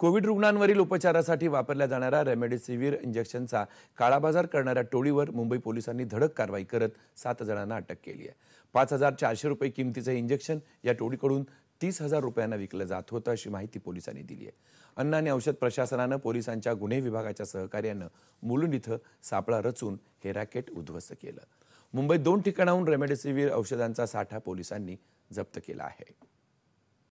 Covid रुग्णांवरील उपचारासाठी वापरल्या जाणाऱ्या रेमडेसिवीर इंजेक्शनचा काळाबाजार करणाऱ्या टोळीवर मुंबई पोलिसांनी धडक कारवाई करत सात जणांना अटक केली आहे पाच हजार चारशे रुपये किमतीचं इंजेक्शन या टोळीकडून तीस हजार रुपयांना विकलं जात होतं अशी माहिती पोलिसांनी दिली आहे अन्न आणि औषध प्रशासनानं पोलिसांच्या गुन्हे विभागाच्या सहकार्यानं मुलुंड इथं सापळा रचून हे रॅकेट उद्ध्वस्त केलं मुंबईत दोन ठिकाणाहून रेमडेसिवीर औषधांचा साठा पोलिसांनी जप्त केला आहे